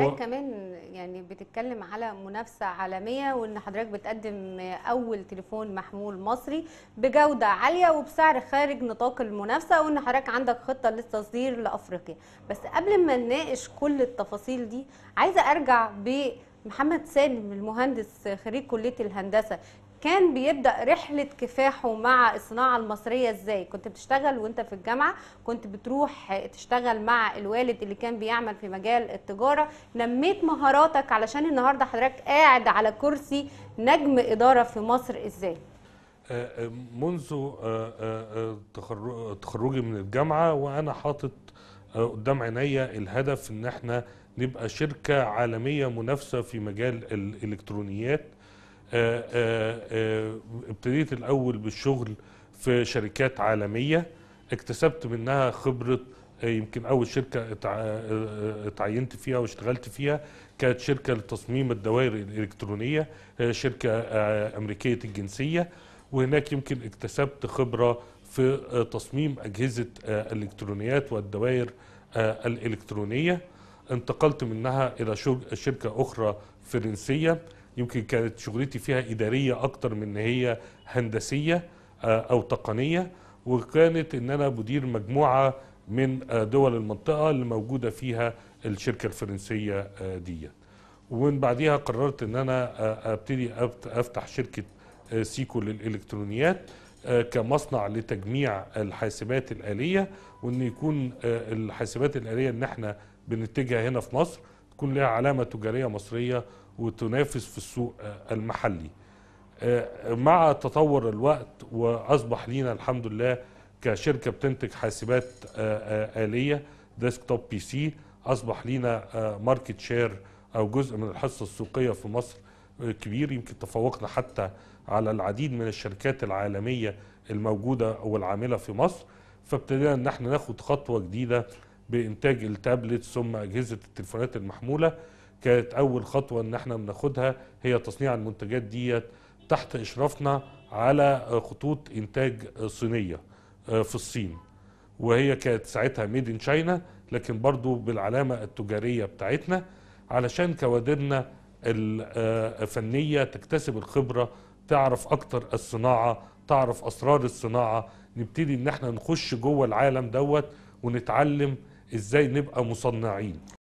حضرتك و... كمان يعني بتتكلم على منافسه عالميه وان حضرتك بتقدم اول تليفون محمول مصري بجوده عاليه وبسعر خارج نطاق المنافسه وان حضرتك عندك خطه للتصدير لافريقيا بس قبل ما نناقش كل التفاصيل دي عايزه ارجع ب محمد سالم المهندس خريج كليه الهندسه كان بيبدا رحله كفاحه مع الصناعه المصريه ازاي كنت بتشتغل وانت في الجامعه كنت بتروح تشتغل مع الوالد اللي كان بيعمل في مجال التجاره نميت مهاراتك علشان النهارده حضرتك قاعد على كرسي نجم اداره في مصر ازاي آه، آه، منذ آه، تخرجي من الجامعه وانا حاطط قدام عينيا الهدف ان احنا نبقى شركه عالميه منافسه في مجال الالكترونيات آه، آه، آه، ابتديت الاول بالشغل في شركات عالميه اكتسبت منها خبره يمكن اول شركه اتعينت فيها واشتغلت فيها كانت شركه لتصميم الدوائر الالكترونيه شركه امريكيه الجنسيه وهناك يمكن اكتسبت خبره في تصميم اجهزه الالكترونيات والدوائر الالكترونيه انتقلت منها الى شركه اخرى فرنسيه يمكن كانت شغلتي فيها إدارية أكتر من إن هي هندسية آه، أو تقنية وكانت إن أنا مدير مجموعة من آه، دول المنطقة اللي موجودة فيها الشركة الفرنسية آه، دي ومن بعدها قررت إن أنا أبتدي أفتح شركة سيكو للإلكترونيات كمصنع لتجميع الحاسبات الآلية وإن يكون الحاسبات الآلية إن إحنا بنتجها هنا في مصر تكون لها علامة تجارية مصرية وتنافس في السوق المحلي آه، مع تطور الوقت وأصبح لينا الحمد لله كشركة بتنتج حاسبات آه، آه، آلية ديسكتوب بي سي أصبح لينا ماركت شير أو جزء من الحصة السوقية في مصر كبير يمكن تفوقنا حتى على العديد من الشركات العالمية الموجودة والعاملة في مصر فابتدينا ان احنا ناخد خطوه جديده بانتاج التابلت ثم اجهزه التليفونات المحموله كانت اول خطوه ان احنا بناخدها هي تصنيع المنتجات ديت تحت اشرافنا على خطوط انتاج صينيه آه، في الصين وهي كانت ساعتها ميد ان تشاينا لكن برضو بالعلامه التجاريه بتاعتنا علشان كوادرنا آه، الفنيه تكتسب الخبره تعرف اكتر الصناعه تعرف اسرار الصناعه نبتدي ان احنا نخش جوه العالم دوت ونتعلم ازاي نبقى مصنعين